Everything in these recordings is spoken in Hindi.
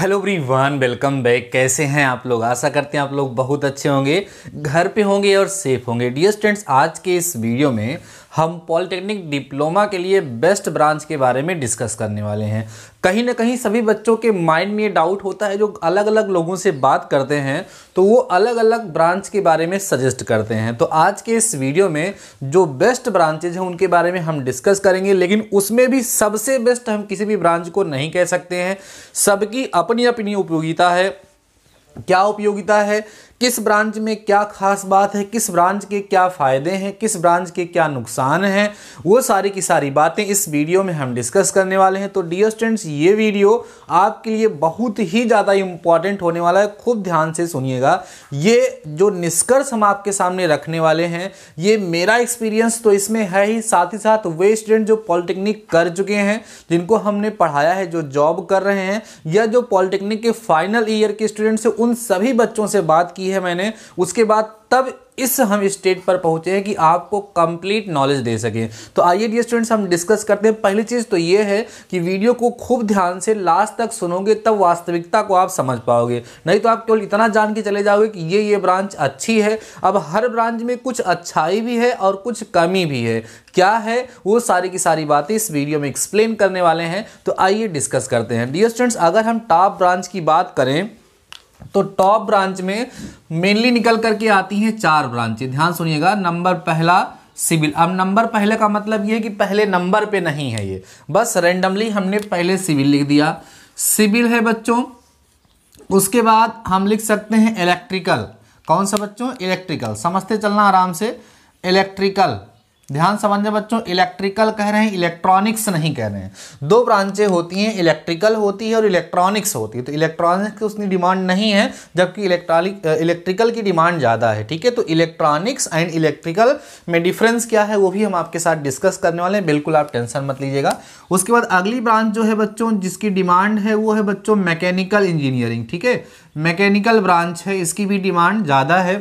हेलो वन वेलकम बैक कैसे हैं आप लोग आशा करते हैं आप लोग बहुत अच्छे होंगे घर पे होंगे और सेफ होंगे डियर स्टूडेंट्स आज के इस वीडियो में हम पॉलिटेक्निक डिप्लोमा के लिए बेस्ट ब्रांच के बारे में डिस्कस करने वाले हैं कहीं ना कहीं सभी बच्चों के माइंड में ये डाउट होता है जो अलग अलग लोगों से बात करते हैं तो वो अलग अलग ब्रांच के बारे में सजेस्ट करते हैं तो आज के इस वीडियो में जो बेस्ट ब्रांचेज हैं उनके बारे में हम डिस्कस करेंगे लेकिन उसमें भी सबसे बेस्ट हम किसी भी ब्रांच को नहीं कह सकते हैं सबकी अपनी अपनी उपयोगिता है क्या उपयोगिता है किस ब्रांच में क्या खास बात है किस ब्रांच के क्या फ़ायदे हैं किस ब्रांच के क्या नुकसान हैं वो सारी की सारी बातें इस वीडियो में हम डिस्कस करने वाले हैं तो डियर स्टूडेंट्स ये वीडियो आपके लिए बहुत ही ज़्यादा इम्पॉर्टेंट होने वाला है खूब ध्यान से सुनिएगा ये जो निष्कर्ष हम आपके सामने रखने वाले हैं ये मेरा एक्सपीरियंस तो इसमें है ही साथ ही साथ वे स्टूडेंट जो पॉलिटेक्निक कर चुके हैं जिनको हमने पढ़ाया है जो जॉब कर रहे हैं या जो पॉलिटेक्निक के फाइनल ईयर के स्टूडेंट्स हैं उन सभी बच्चों से बात की की है मैंने उसके बाद तब इस हम स्टेट पर पहुंचे हैं कि आपको कंप्लीट नॉलेज दे सके तो आइए डी स्टूडेंट्स हम डिस्कस करते हैं पहली चीज़ तो ये है कि वीडियो को खूब ध्यान से लास्ट तक सुनोगे तब वास्तविकता को आप समझ पाओगे नहीं तो आप केवल इतना जान के चले जाओगे कि ये ये ब्रांच अच्छी है अब हर ब्रांच में कुछ अच्छाई भी है और कुछ कमी भी है क्या है वो सारी की सारी बातें इस वीडियो में एक्सप्लेन करने वाले हैं तो आइए डिस्कस करते हैं डी स्टूडेंट्स अगर हम टॉप ब्रांच की बात करें तो टॉप ब्रांच में मेनली निकल करके आती हैं चार ब्रांचें ध्यान सुनिएगा नंबर पहला सिविल अब नंबर पहले का मतलब यह कि पहले नंबर पे नहीं है ये बस रेंडमली हमने पहले सिविल लिख दिया सिविल है बच्चों उसके बाद हम लिख सकते हैं इलेक्ट्रिकल कौन सा बच्चों इलेक्ट्रिकल समझते चलना आराम से इलेक्ट्रिकल ध्यान समझना बच्चों इलेक्ट्रिकल कह रहे हैं इलेक्ट्रॉनिक्स नहीं कह रहे हैं दो ब्रांचें होती हैं इलेक्ट्रिकल होती है और इलेक्ट्रॉनिक्स होती है तो इलेक्ट्रॉनिक्स की उतनी डिमांड नहीं है जबकि इलेक्ट्रॉनिक इलेक्ट्रिकल की डिमांड ज़्यादा है ठीक है तो इलेक्ट्रॉनिक्स एंड इलेक्ट्रिकल में डिफरेंस क्या है वो भी हम आपके साथ डिस्कस करने वाले हैं बिल्कुल आप टेंशन मत लीजिएगा उसके बाद अगली ब्रांच जो है बच्चों जिसकी डिमांड है वो है बच्चों मैकेनिकल इंजीनियरिंग ठीक है मैकेनिकल ब्रांच है इसकी भी डिमांड ज़्यादा है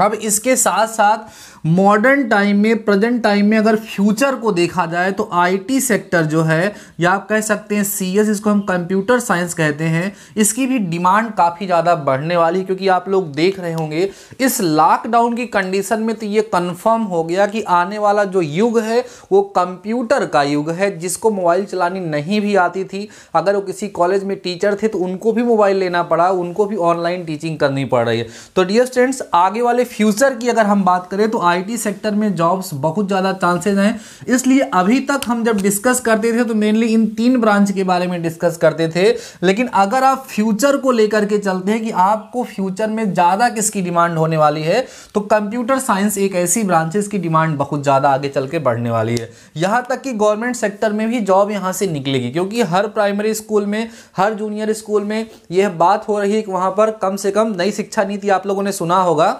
अब इसके साथ साथ मॉडर्न टाइम में प्रेजेंट टाइम में अगर फ्यूचर को देखा जाए तो आईटी सेक्टर जो है या आप कह सकते हैं सीएस इसको हम कंप्यूटर साइंस कहते हैं इसकी भी डिमांड काफ़ी ज़्यादा बढ़ने वाली क्योंकि आप लोग देख रहे होंगे इस लॉकडाउन की कंडीशन में तो ये कन्फर्म हो गया कि आने वाला जो युग है वो कंप्यूटर का युग है जिसको मोबाइल चलानी नहीं भी आती थी अगर वो किसी कॉलेज में टीचर थे तो उनको भी मोबाइल लेना पड़ा उनको भी ऑनलाइन टीचिंग करनी पड़ रही है तो डियर स्टूडेंट्स आगे वाले फ्यूचर की अगर हम बात करें तो आईटी सेक्टर में जॉब्स बहुत ज़्यादा चांसेस हैं इसलिए अभी तक हम जब डिस्कस करते थे तो मेनली इन तीन ब्रांच के बारे में डिस्कस करते थे लेकिन अगर आप फ्यूचर को लेकर के चलते हैं कि आपको फ्यूचर में ज़्यादा किसकी डिमांड होने वाली है तो कंप्यूटर साइंस एक ऐसी ब्रांचेस की डिमांड बहुत ज़्यादा आगे चल के बढ़ने वाली है यहाँ तक कि गवर्नमेंट सेक्टर में भी जॉब यहाँ से निकलेगी क्योंकि हर प्राइमरी स्कूल में हर जूनियर स्कूल में यह बात हो रही है कि वहाँ पर कम से कम नई शिक्षा नीति आप लोगों ने सुना होगा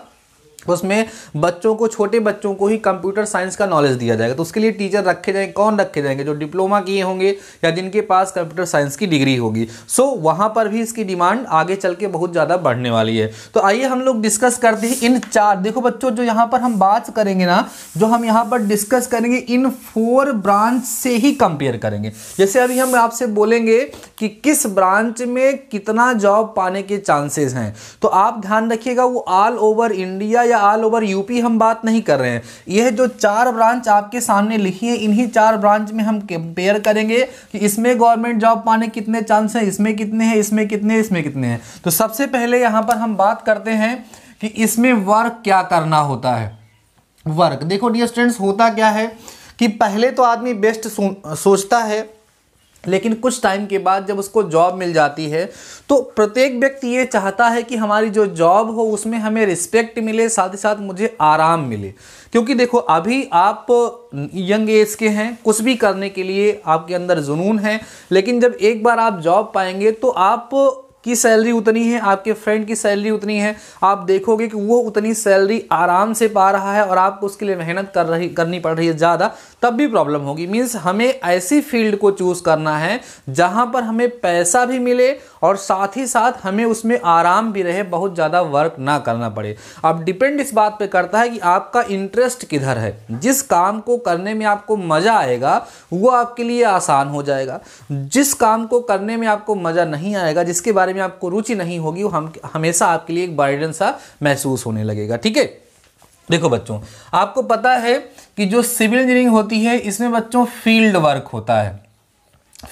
उसमें बच्चों को छोटे बच्चों को ही कंप्यूटर साइंस का नॉलेज दिया जाएगा तो उसके लिए टीचर रखे जाएंगे कौन रखे जाएंगे जो डिप्लोमा किए होंगे या जिनके पास कंप्यूटर साइंस की डिग्री होगी सो so, वहाँ पर भी इसकी डिमांड आगे चल के बहुत ज़्यादा बढ़ने वाली है तो आइए हम लोग डिस्कस करते हैं इन चार देखो बच्चों जो यहाँ पर हम बात करेंगे ना जो हम यहाँ पर डिस्कस करेंगे इन फोर ब्रांच से ही कंपेयर करेंगे जैसे अभी हम आपसे बोलेंगे कि किस ब्रांच में कितना जॉब पाने के चांसेस हैं तो आप ध्यान रखिएगा वो ऑल ओवर इंडिया या ऑल ओवर यूपी हम बात नहीं कर रहे हैं यह जो चार ब्रांच आपके सामने लिखी है इन्हीं चार ब्रांच में हम कंपेयर करेंगे कि इसमें गवर्नमेंट जॉब पाने कितने चांस हैं इसमें कितने हैं इसमें कितने इसमें कितने हैं तो सबसे पहले यहाँ पर हम बात करते हैं कि इसमें वर्क क्या करना होता है वर्क देखो डियर स्टूडेंट्स होता क्या है कि पहले तो आदमी बेस्ट सोचता है लेकिन कुछ टाइम के बाद जब उसको जॉब मिल जाती है तो प्रत्येक व्यक्ति ये चाहता है कि हमारी जो जॉब हो उसमें हमें रिस्पेक्ट मिले साथ ही साथ मुझे आराम मिले क्योंकि देखो अभी आप यंग एज के हैं कुछ भी करने के लिए आपके अंदर जुनून है लेकिन जब एक बार आप जॉब पाएंगे तो आप की सैलरी उतनी है आपके फ्रेंड की सैलरी उतनी है आप देखोगे कि वो उतनी सैलरी आराम से पा रहा है और आपको उसके लिए मेहनत कर रही करनी पड़ रही है ज़्यादा तब भी प्रॉब्लम होगी मीन्स हमें ऐसी फील्ड को चूज़ करना है जहाँ पर हमें पैसा भी मिले और साथ ही साथ हमें उसमें आराम भी रहे बहुत ज़्यादा वर्क ना करना पड़े अब डिपेंड इस बात पे करता है कि आपका इंटरेस्ट किधर है जिस काम को करने में आपको मज़ा आएगा वो आपके लिए आसान हो जाएगा जिस काम को करने में आपको मज़ा नहीं आएगा जिसके बारे में आपको रुचि नहीं होगी वो हम हमेशा आपके लिए एक बर्डन सा महसूस होने लगेगा ठीक है देखो बच्चों आपको पता है कि जो सिविल इंजीनियरिंग होती है इसमें बच्चों फील्ड वर्क होता है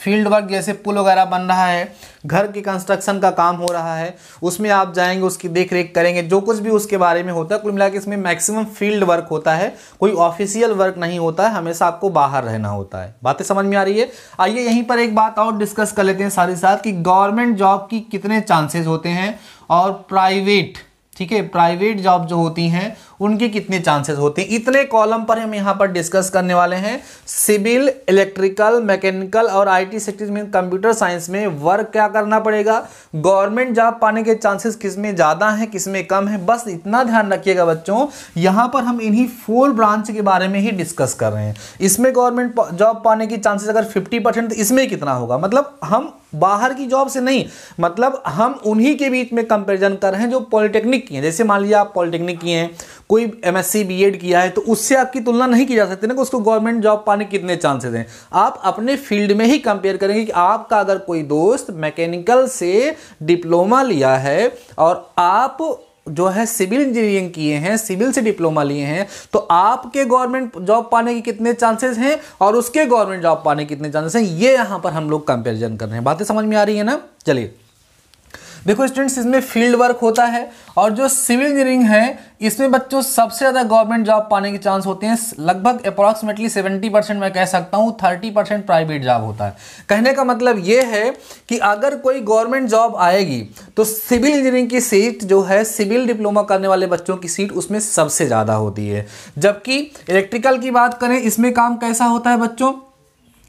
फील्ड वर्क जैसे पुल वगैरह बन रहा है घर के कंस्ट्रक्शन का काम हो रहा है उसमें आप जाएंगे उसकी देख रेख करेंगे जो कुछ भी उसके बारे में होता है कुल मिला के इसमें मैक्सिमम फील्ड वर्क होता है कोई ऑफिशियल वर्क नहीं होता है हमेशा आपको बाहर रहना होता है बातें समझ में आ रही है आइए यहीं पर एक बात और डिस्कस कर लेते हैं साथ ही साथ कि गवर्नमेंट जॉब की कितने चांसेज होते हैं और प्राइवेट ठीक है प्राइवेट जॉब जो होती हैं उनके कितने चांसेस होते हैं इतने कॉलम पर हम यहाँ पर डिस्कस करने वाले हैं सिविल इलेक्ट्रिकल मैकेनिकल और आईटी सेक्टर में कंप्यूटर साइंस में वर्क क्या करना पड़ेगा गवर्नमेंट जॉब पाने के चांसेस किस में ज़्यादा हैं किस में कम है बस इतना ध्यान रखिएगा बच्चों यहाँ पर हम इन्हीं फोर ब्रांच के बारे में ही डिस्कस कर रहे हैं इसमें गवर्नमेंट जॉब पाने की चांसेस अगर फिफ्टी परसेंट तो इसमें कितना होगा मतलब हम बाहर की जॉब से नहीं मतलब हम उन्हीं के बीच में कंपेरिजन कर रहे हैं जो पॉलिटेक्निक किए जैसे मान लीजिए आप पॉलिटेक्निक किए हैं कोई एम एस किया है तो उससे आपकी तुलना नहीं की जा सकती ना कि उसको गवर्नमेंट जॉब पाने कितने चांसेस हैं आप अपने फील्ड में ही कंपेयर करेंगे कि आपका अगर कोई दोस्त मैकेनिकल से डिप्लोमा लिया है और आप जो है सिविल इंजीनियरिंग किए हैं सिविल से डिप्लोमा लिए हैं तो आपके गवर्नमेंट जॉब पाने के कितने चांसेस हैं और उसके गवर्नमेंट जॉब पाने के कितने चांसेस हैं ये यहाँ पर हम लोग कंपेरिजन कर रहे हैं बातें समझ में आ रही है ना चलिए देखो स्टूडेंट्स इसमें फील्ड वर्क होता है और जो सिविल इंजीनियरिंग है इसमें बच्चों सबसे ज़्यादा गवर्नमेंट जॉब पाने के चांस होते हैं लगभग अप्रॉक्सीमेटली सेवेंटी परसेंट मैं कह सकता हूँ थर्टी परसेंट प्राइवेट जॉब होता है कहने का मतलब ये है कि अगर कोई गवर्नमेंट जॉब आएगी तो सिविल इंजीनियरिंग की सीट जो है सिविल डिप्लोमा करने वाले बच्चों की सीट उसमें सबसे ज़्यादा होती है जबकि इलेक्ट्रिकल की बात करें इसमें काम कैसा होता है बच्चों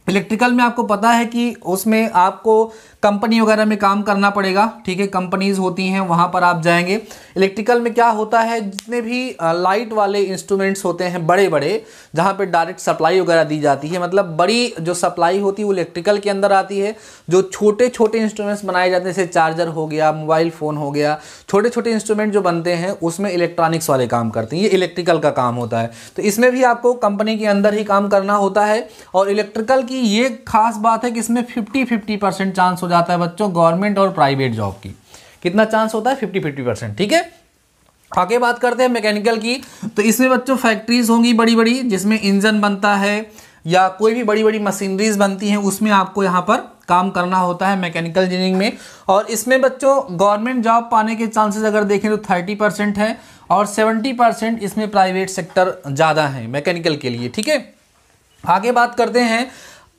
इलेक्ट्रिकल में आपको पता है कि उसमें आपको कंपनी वगैरह में काम करना पड़ेगा ठीक है कंपनीज होती हैं वहाँ पर आप जाएंगे इलेक्ट्रिकल में क्या होता है जितने भी लाइट वाले इंस्ट्रूमेंट्स होते हैं बड़े बड़े जहाँ पर डायरेक्ट सप्लाई वगैरह दी जाती है मतलब बड़ी जो सप्लाई होती है वो इलेक्ट्रिकल के अंदर आती है जो छोटे छोटे इंस्ट्रूमेंट्स बनाए जाते हैं जैसे चार्जर हो गया मोबाइल फ़ोन हो गया छोटे छोटे इंस्ट्रूमेंट जो बनते हैं उसमें इलेक्ट्रॉनिक्स वाले काम करते हैं ये इलेक्ट्रिकल का काम होता है तो इसमें भी आपको कंपनी के अंदर ही काम करना होता है और इलेक्ट्रिकल की ये खास बात है कि इसमें फिफ्टी फिफ्टी परसेंट चांस हो जाता है बच्चों गवर्नमेंट और प्राइवेट जॉब की कितना चांस होता है फिफ्टी फिफ्टी परसेंट ठीक है आगे बात करते हैं मैकेनिकल की तो इसमें बच्चों फैक्ट्रीज होंगी बड़ी बड़ी जिसमें इंजन बनता है या कोई भी बड़ी बड़ी मशीनरीज बनती हैं उसमें आपको यहाँ पर काम करना होता है मैकेनिकल इंजीनियरिंग में और इसमें बच्चों गवर्नमेंट जॉब पाने के चांसेस अगर देखें तो थर्टी परसेंट है और सेवेंटी परसेंट इसमें प्राइवेट सेक्टर ज़्यादा है मैकेनिकल के लिए ठीक है आगे बात करते हैं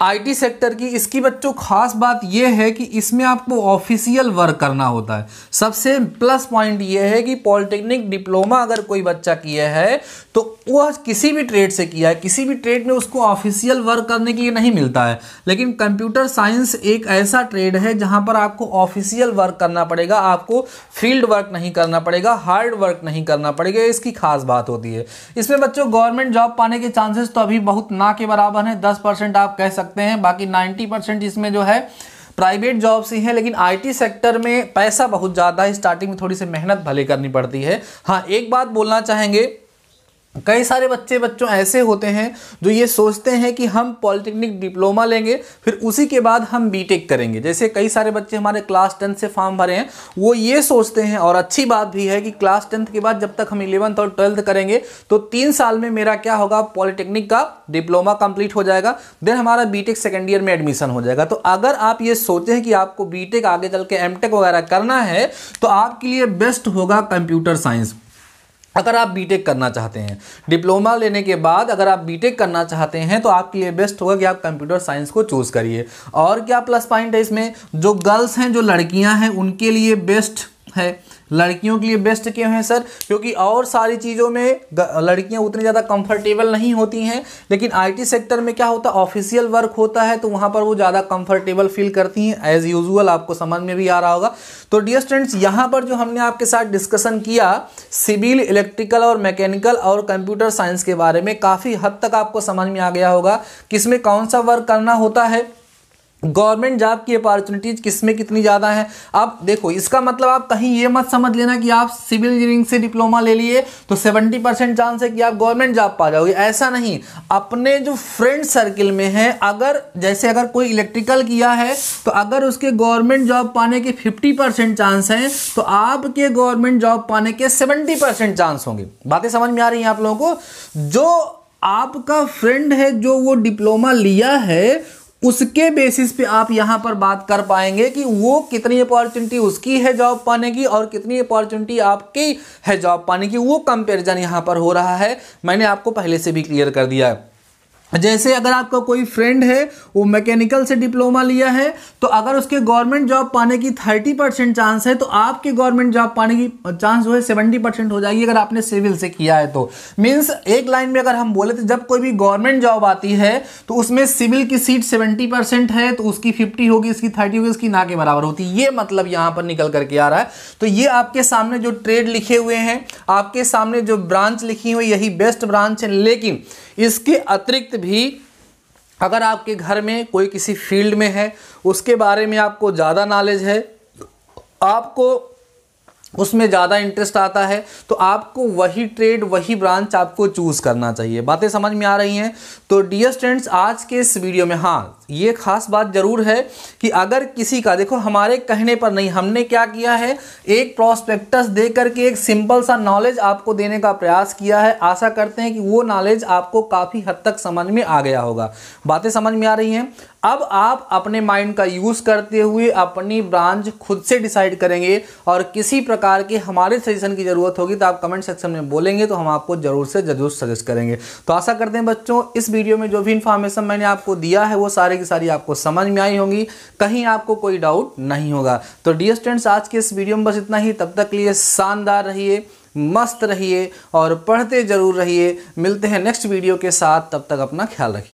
आईटी सेक्टर की इसकी बच्चों खास बात यह है कि इसमें आपको ऑफिशियल वर्क करना होता है सबसे प्लस पॉइंट यह है कि पॉलिटेक्निक डिप्लोमा अगर कोई बच्चा किया है तो वह किसी भी ट्रेड से किया है किसी भी ट्रेड में उसको ऑफिशियल वर्क करने के लिए नहीं मिलता है लेकिन कंप्यूटर साइंस एक ऐसा ट्रेड है जहाँ पर आपको ऑफिशियल वर्क करना पड़ेगा आपको फील्ड वर्क नहीं करना पड़ेगा हार्ड वर्क नहीं करना पड़ेगा इसकी खास बात होती है इसमें बच्चों गवर्नमेंट जॉब पाने के चांसेस तो अभी बहुत ना के बराबर हैं दस आप कह सकते सकते हैं बाकी नाइन्टी परसेंट इसमें जो है प्राइवेट जॉब्स ही हैं लेकिन आईटी सेक्टर में पैसा बहुत ज़्यादा है स्टार्टिंग में थोड़ी सी मेहनत भले करनी पड़ती है हाँ एक बात बोलना चाहेंगे कई सारे बच्चे बच्चों ऐसे होते हैं जो ये सोचते हैं कि हम पॉलिटेक्निक डिप्लोमा लेंगे फिर उसी के बाद हम बीटेक करेंगे जैसे कई सारे बच्चे हमारे क्लास टेंथ से फॉर्म भरे हैं वो ये सोचते हैं और अच्छी बात भी है कि क्लास टेंथ के बाद जब तक हम इलेवंथ और ट्वेल्थ करेंगे तो तीन साल में मेरा क्या होगा पॉलिटेक्निक का डिप्लोमा कंप्लीट हो जाएगा देन हमारा बीटेक सेकेंड ईयर में एडमिशन हो जाएगा तो अगर आप ये सोचें कि आपको बीटेक आगे चल के एम वगैरह करना है तो आपके लिए बेस्ट होगा कंप्यूटर साइंस अगर आप बीटेक करना चाहते हैं डिप्लोमा लेने के बाद अगर आप बीटेक करना चाहते हैं तो आपके लिए बेस्ट होगा कि आप कंप्यूटर साइंस को चूज़ करिए और क्या प्लस पॉइंट है इसमें जो गर्ल्स हैं जो लड़कियां हैं उनके लिए बेस्ट है लड़कियों के लिए बेस्ट क्यों है सर क्योंकि और सारी चीज़ों में लड़कियां उतनी ज़्यादा कंफर्टेबल नहीं होती हैं लेकिन आईटी सेक्टर में क्या होता है ऑफिशियल वर्क होता है तो वहाँ पर वो ज़्यादा कंफर्टेबल फील करती हैं एज यूजल आपको समझ में भी आ रहा होगा तो डियर स्टूडेंट्स यहाँ पर जो हमने आपके साथ डिस्कशन किया सिविल इलेक्ट्रिकल और मैकेनिकल और कंप्यूटर साइंस के बारे में काफ़ी हद तक आपको समझ में आ गया होगा इसमें कौन सा वर्क करना होता है गवर्नमेंट जॉब की अपॉर्चुनिटीज़ किस में कितनी ज़्यादा है अब देखो इसका मतलब आप कहीं ये मत समझ लेना कि आप सिविल इंजीनियरिंग से डिप्लोमा ले लिए तो 70 परसेंट चांस है कि आप गवर्नमेंट जॉब पा जाओगे ऐसा नहीं अपने जो फ्रेंड सर्किल में है अगर जैसे अगर कोई इलेक्ट्रिकल किया है तो अगर उसके गवर्नमेंट जॉब पाने के फिफ्टी चांस हैं तो आपके गवर्नमेंट जॉब पाने के सेवेंटी चांस होंगे बातें समझ में आ रही हैं आप लोगों को जो आपका फ्रेंड है जो वो डिप्लोमा लिया है उसके बेसिस पे आप यहाँ पर बात कर पाएंगे कि वो कितनी अपॉर्चुनिटी उसकी है जॉब पाने की और कितनी अपॉर्चुनिटी आपकी है जॉब पाने की वो कंपेरिजन यहाँ पर हो रहा है मैंने आपको पहले से भी क्लियर कर दिया है जैसे अगर आपका कोई फ्रेंड है वो मैकेनिकल से डिप्लोमा लिया है तो अगर उसके गवर्नमेंट जॉब पाने की थर्टी परसेंट चांस है तो आपके गवर्नमेंट जॉब पाने की चांस जो है सेवेंटी परसेंट हो जाएगी अगर आपने सिविल से किया है तो मीन्स एक लाइन में अगर हम बोले तो जब कोई भी गवर्नमेंट जॉब आती है तो उसमें सिविल की सीट सेवेंटी परसेंट है तो उसकी फिफ्टी होगी इसकी थर्टी होगी इसकी ना के बराबर होती है ये मतलब यहाँ पर निकल करके आ रहा है तो ये आपके सामने जो ट्रेड लिखे हुए हैं आपके सामने जो ब्रांच लिखी हुई यही बेस्ट ब्रांच है लेकिन इसके अतिरिक्त भी अगर आपके घर में कोई किसी फील्ड में है उसके बारे में आपको ज़्यादा नॉलेज है आपको उसमें ज़्यादा इंटरेस्ट आता है तो आपको वही ट्रेड वही ब्रांच आपको चूज़ करना चाहिए बातें समझ में आ रही हैं तो डियर स्टूडेंट्स आज के इस वीडियो में हाँ ये खास बात ज़रूर है कि अगर किसी का देखो हमारे कहने पर नहीं हमने क्या किया है एक प्रॉस्पेक्टस दे करके एक सिंपल सा नॉलेज आपको देने का प्रयास किया है आशा करते हैं कि वो नॉलेज आपको काफ़ी हद तक समझ में आ गया होगा बातें समझ में आ रही हैं अब आप अपने माइंड का यूज़ करते हुए अपनी ब्रांच खुद से डिसाइड करेंगे और किसी प्रकार के हमारे सजेशन की ज़रूरत होगी तो आप कमेंट सेक्शन में बोलेंगे तो हम आपको ज़रूर से ज़रूर सजेस्ट करेंगे तो आशा करते हैं बच्चों इस वीडियो में जो भी इन्फॉर्मेशन मैंने आपको दिया है वो सारे की सारी आपको समझ में आई होंगी कहीं आपको कोई डाउट नहीं होगा तो डी स्टूडेंट्स आज के इस वीडियो में बस इतना ही तब तक लिए शानदार रहिए मस्त रहिए और पढ़ते ज़रूर रहिए मिलते हैं नेक्स्ट वीडियो के साथ तब तक अपना ख्याल रखिए